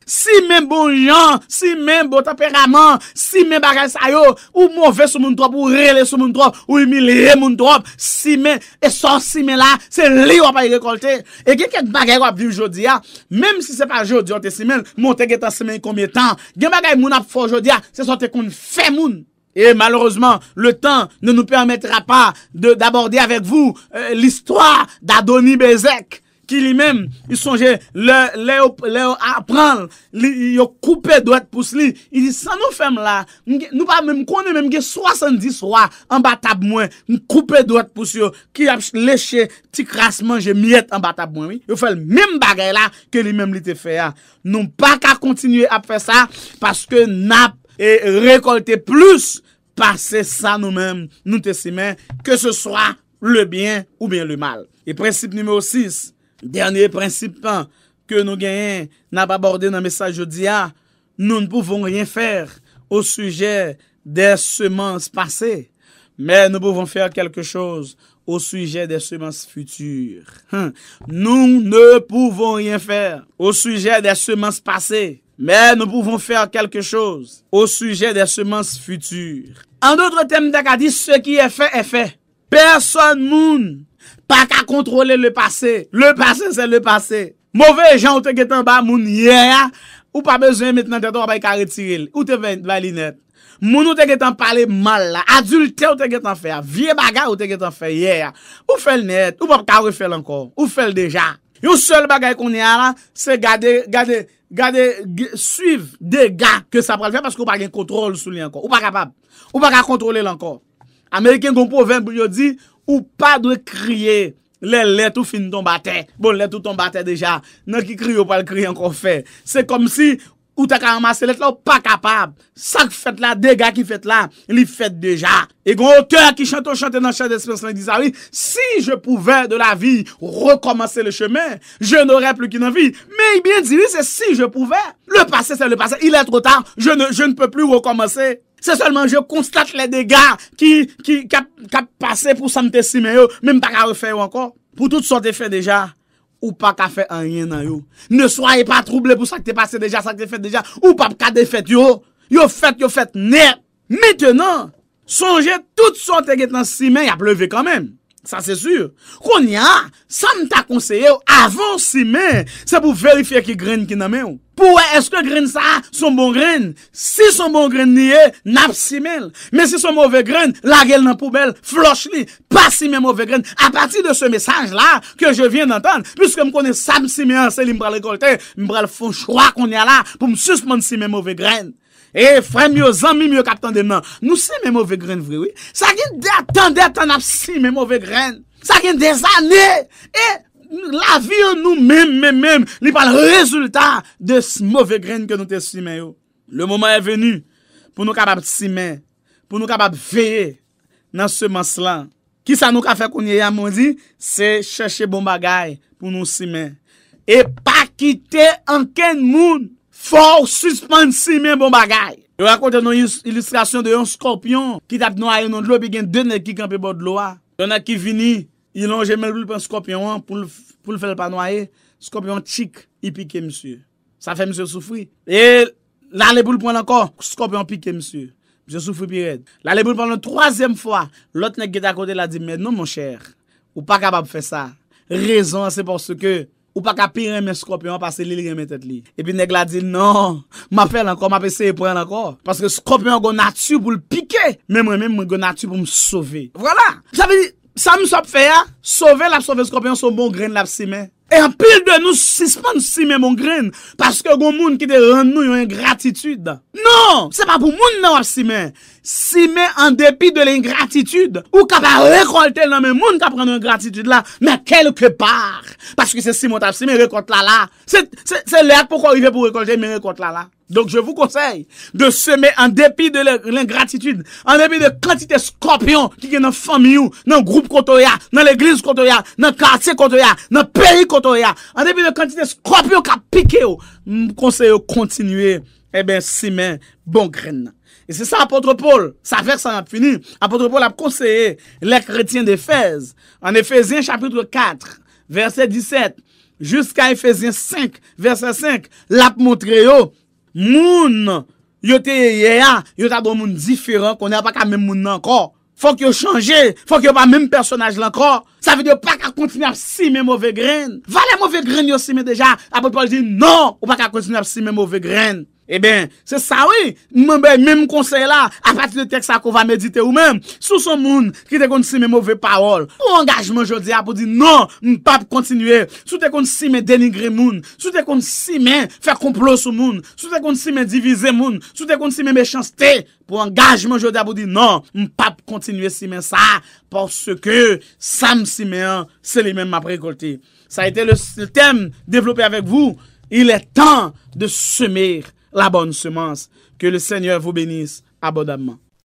S1: Si men bon jan, si men bot aperaman, si men bagay sayo, ou mou ve sou moun trope, ou re le sou moun trope, ou imi le re moun trope, si men, e son si men la, se li wapay rekolte. E gen gen bagay wap viv jodia, menm si se pa jodia te si men, mou te geta si men komye tan, gen bagay moun ap fwa jodia, se son te kon fè moun. E malorosman, le tan ne nou permettra pa d'abordi avek vou euh, l'istwa da doni bezek. Ki li men, li sonje, le yo apren, li yo koupe do et pou sli, li di san nou fem la, nou pa mèm konè mèm ge soasan diswa, an batab mwen, nou koupe do et pou syo, ki ap leche, ti krasman, je miet an batab mwen, mi. Yo fèl mèm bagay la, ke li men li te fè ya. Nou pa ka kontinye ap fè sa, paske nap e rekolte plus, pase sa nou men, nou te simen, ke se swa le bien ou bien le mal. E precipe nümero sis, Dernye prinsipan ke nou genyen nan pa borde nan mesaj yo diya, ah, nou nou pouvon riyen fer ou suje de semanse pase, men nou pouvon fer kelke chose ou suje de semanse futur. Nou nou pouvon riyen fer ou suje de semanse pase, men nou pouvon fer kelke chose ou suje de semanse futur. An notre tem de akadis, se ki e fe, e fe. Person moun moun. Pa ka kontrole le pase. Le pase se le pase. Mouve jen ou te getan ba moun ye ya. Ou pa bezwen met nan tetor bay kare tiril. Ou te vali net. Moun ou te getan pale mal la. Adulte ou te getan fe ya. Vie bagay ou te getan fe ye ya. Ou fel net. Ou pa pa kare fel ankor. Ou fel deja. Yo sel bagay konye ya la. Se gade, gade, gade, Suiv de ga ke sa pral fe. Paske ou pa gen kontrole sou li ankor. Ou pa kapab. Ou pa ka kontrole lankor. Ameriken kompo ven bou yo di. Ou pa ka kontrole lankor. Ou pa dwe kriye le let ou fin ton bate, bon let ou ton bate deja, nan ki kri yo pal kri an kon fe, se kom si ou te ka amase let la ou pa kapab, sa ki fete la, dega ki fete la, li fete deja, e kon ote a ki chante ou chante nan chade espersonal disa oui, si je pouve de la vi, rekomase le cheme, je n'ore plu ki nan vi, me i bien zili se si je pouve, le pase se le pase, il e tro ta, je ne pe plu rekomase, Se solman je konstate le dega ki ap pase pou sante si men yo, menm pa ka refe yo ankon, pou tout sante fe deja, ou pa ka fe anyen nan yo. Ne soye pa trouble pou sante pase deja, sante fe deja, ou pa ka defete yo. Yo fete, yo fete net. Mitenan, sonje tout sante getan si men, ya pleve kanmen. Sa se sur, kon ya, sa m ta konseye avon si men, se pou verifye ki gren ki na men. Pou e eske gren sa, son bon gren, si son bon gren niye, nap si men. Men si son mouve gren, la gel nan poubel, floch li, pa si men mouve gren. A pati de se mesaj la, ke je vyen nantan, pwiske m konen sa m si men ase li m pral ekolte, m pral foun chwa kon ya la, pou m susman si men mouve gren. E frem yo zan mi mi yo kap tan dem nan Nou si men mouve gren vre wè Sa gen de atan de atan ap si men mouve gren Sa gen de zane E la vi yo nou men men men Ni pal rezultat De si mouve gren ke nou te si men yo Le mouman e veni Pou nou kapap si men Pou nou kapap veye nan seman slan Ki sa nou ka fe konye yamondi Se cheche bon bagay Pou nou si men E pa kite anken moun For suspensi men bon bagay. Yo akonte nou ilustrasyon de yon skorpion. Ki tap nou aye nou dlo piken de nek ki kampe bodlo a. Yon nek ki vini. Yon jen men boulpon skorpion an pou l fel pa nou aye. Skorpion tchik yi pike msye. Sa fe msye soufri. E lan le boulpon an kon. Skorpion pike msye. Msye soufri pi red. Lan le boulpon an troazem fwa. Lot nek ki takote la di men nou monsher. Ou pa kabab fe sa. Rezon se porske... Ou pa ka pi reme skopyon pa se li li reme tet li. E pi neg la di nan. M'apel anko. M'apel se epoyan anko. Paske skopyon gona tu pou l'pike. Men mwen men mwen gona tu pou m'sove. Vola. Sa mi sa pfe ya. Sove la psove skopyon sou bon gren la pse men. E apil de nou sisman si men mongren, paske goun moun ki de ren nou yon ingratitude. Non, se pa pou moun nan wap si men, si men an depi de l'ingratitude, ou ka pa rekolte nan men moun ka pren yon ingratitude la, men kelke bar, paske se si moun tap si men rekolte la la. Se lèk pou kwa yon ve pou rekolte men rekolte la la. Donc je vous conseille de semer en dépit de l'ingratitude, en dépit de quantité de scorpions qui est dans la famille, dans le groupe dans l'église dans le quartier dans le pays Kotoya, en dépit de quantité de scorpions qui a piqué, je vous conseille de continuer, eh bien, semer bon grain. Et c'est ça, apôtre Paul. Ça verse ça a fini. Apôtre Paul a conseillé les chrétiens d'Éphèse. En Éphésiens chapitre 4, verset 17, jusqu'à Éphésiens 5, verset 5, l'a montré, oh, Moun yo te yeya yo ta do bon moun diferan konen pa ka men moun lankor. Fonk yo chanje, fonk yo pa men moun personaj lankor. Sa vide yo pa ka kontine ap si men mouve gren. Vale mouve gren yo si men deja. Apo di nan ou pa ka kontine ap si men mouve gren. Eh bien, c'est ça, oui. Ben, même conseil là, à partir de texte qu'on va méditer ou même, sous son monde qui te contre si mes mauvaises paroles, ou engagement aujourd'hui pour dire non, pas continuer. Sous te compte si mes dénigrer monde, sous te compte si mes faire complot sur monde, sous te compte si mes diviser monde, sous te si méchanceté, pour engagement aujourd'hui pour dire non, pas continuer si mes ça, parce que si Siméon, c'est les mêmes m'a récolté. Ça a été le thème développé avec vous. Il est temps de semer la bonne semence. Que le Seigneur vous bénisse abondamment.